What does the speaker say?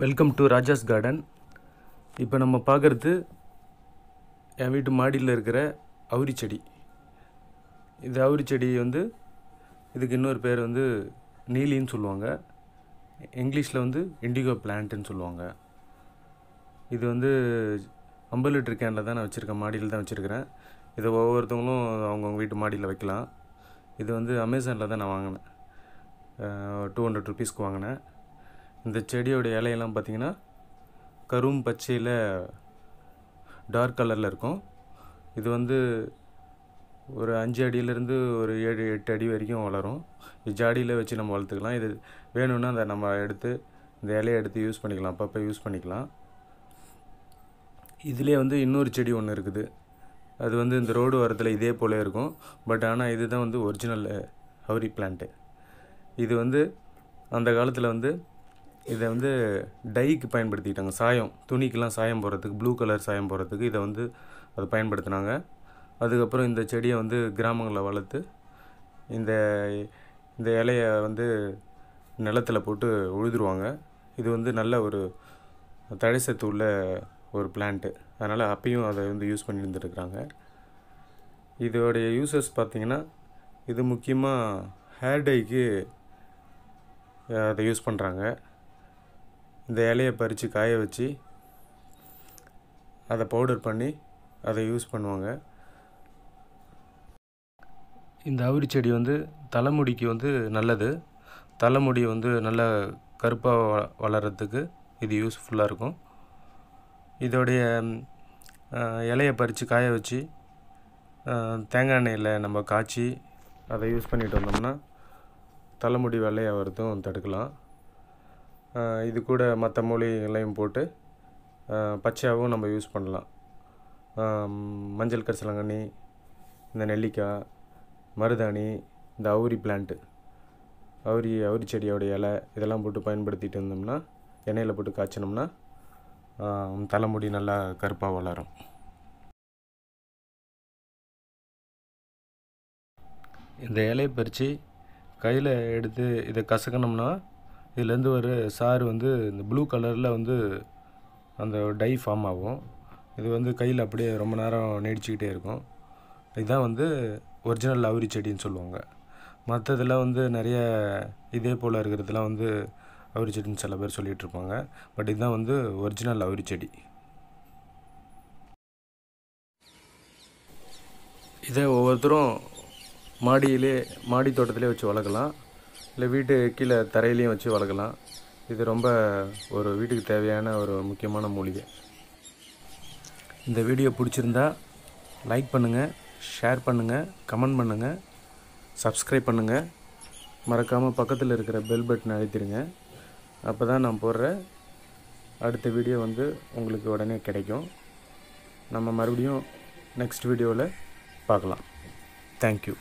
welcome to Raja's garden இப்போ நம்ம பார்க்குறது என் வீட்டு மாடியில் இருக்கிற அவுரி செடி இது அவுரி செடி வந்து இதுக்கு இன்னொரு பேர் வந்து நீலின்னு சொல்லுவாங்க இங்கிலீஷில் வந்து இண்டிகோ பிளான்ட்னு சொல்லுவாங்க இது வந்து ஐம்பது லிட்டர் கேனில் தான் நான் வச்சுருக்கேன் மாடியில் தான் வச்சுருக்கிறேன் இதை ஒவ்வொருத்தவங்களும் அவங்கவுங்க வீட்டு மாடியில் வைக்கலாம் இது வந்து அமேசானில் தான் நான் வாங்கினேன் டூ ஹண்ட்ரட் ருபீஸ்க்கு வாங்கினேன் இந்த செடியோட இலையெல்லாம் பார்த்திங்கன்னா கரும் பச்சையில் டார்க் கலரில் இருக்கும் இது வந்து ஒரு அஞ்சு அடியிலேருந்து ஒரு ஏழு எட்டு அடி வரைக்கும் வளரும் இது ஜாடியில் வச்சு நம்ம வளர்த்துக்கலாம் இது வேணும்னா அதை நம்ம எடுத்து இந்த இலையை எடுத்து யூஸ் பண்ணிக்கலாம் அப்பப்போ யூஸ் பண்ணிக்கலாம் இதிலே வந்து இன்னொரு செடி ஒன்று இருக்குது அது வந்து இந்த ரோடு வரத்தில் இதே போல இருக்கும் பட் ஆனால் இதுதான் வந்து ஒரிஜினல் ஹவுரி பிளான்ட்டு இது வந்து அந்த காலத்தில் வந்து இதை வந்து டைக்கு பயன்படுத்திக்கிட்டாங்க சாயம் துணிக்கெலாம் சாயம் போடுறதுக்கு ப்ளூ கலர் சாயம் போடுறதுக்கு இதை வந்து அதை பயன்படுத்தினாங்க அதுக்கப்புறம் இந்த செடியை வந்து கிராமங்களில் வளர்த்து இந்த இந்த இலையை வந்து நிலத்தில் போட்டு உழுதுருவாங்க இது வந்து நல்ல ஒரு தழைசத்து உள்ள ஒரு பிளான்ட்டு அதனால் அப்பையும் அதை வந்து யூஸ் பண்ணி இருந்துருக்குறாங்க இதோடைய யூசர்ஸ் பார்த்திங்கன்னா இது முக்கியமாக ஹேர் டைக்கு அதை யூஸ் பண்ணுறாங்க இந்த இலையை பறித்து காய வச்சு அதை பவுடர் பண்ணி அதை யூஸ் பண்ணுவாங்க இந்த அவுரி செடி வந்து தலைமுடிக்கு வந்து நல்லது தலைமுடி வந்து நல்ல கருப்பாக வளர்கிறதுக்கு இது யூஸ்ஃபுல்லாக இருக்கும் இதோடைய இலையை பறித்து காய வச்சு தேங்காய் எண்ணெயில் நம்ம காய்ச்சி அதை யூஸ் பண்ணிட்டு வந்தோம்னா தலைமுடி வெள்ளையாகிறதும் தடுக்கலாம் இது கூட மற்ற மூலிகளையும் போட்டு பச்சையாகவும் நம்ம யூஸ் பண்ணலாம் மஞ்சள் கரிசலங்கண்ணி இந்த நெல்லிக்காய் மருதாணி இந்த அவுரி பிளான்ட்டு அவுரி அவுரி செடியோடைய இலை இதெல்லாம் போட்டு பயன்படுத்திகிட்டு இருந்தோம்னா எண்ணெயில் போட்டு காய்ச்சினோம்னா தலைமுடி நல்லா கருப்பாக வளரும் இந்த இலையை பறித்து கையில் எடுத்து இதை கசக்கணும்னா இதுலேருந்து வர சார் வந்து இந்த ப்ளூ கலரில் வந்து அந்த டை ஃபார்ம் ஆகும் இது வந்து கையில் அப்படியே ரொம்ப நேரம் நீடிச்சுக்கிட்டே இருக்கும் இதுதான் வந்து ஒரிஜினல் லவுரி செடின்னு சொல்லுவாங்க மற்றதெல்லாம் வந்து நிறைய இதே போல் இருக்கிறதுலாம் வந்து அவரி செடின்னு சில பேர் சொல்லிகிட்ருப்பாங்க பட் இதுதான் வந்து ஒரிஜினல் அவரி செடி இதை ஒவ்வொருத்தரும் மாடியிலே மாடி தோட்டத்திலே வச்சு வளர்க்கலாம் இல்லை வீட்டு கீழே தரையிலையும் வச்சு வளர்க்கலாம் இது ரொம்ப ஒரு வீட்டுக்கு தேவையான ஒரு முக்கியமான மூலிகை இந்த வீடியோ பிடிச்சிருந்தா லைக் பண்ணுங்கள் ஷேர் பண்ணுங்கள் கமெண்ட் பண்ணுங்கள் சப்ஸ்கிரைப் பண்ணுங்கள் மறக்காமல் பக்கத்தில் இருக்கிற பெல் பட்டன் அழுத்திடுங்க அப்போ தான் நான் போடுற அடுத்த வீடியோ வந்து உங்களுக்கு உடனே கிடைக்கும் நம்ம மறுபடியும் நெக்ஸ்ட் வீடியோவில் பார்க்கலாம் தேங்க்யூ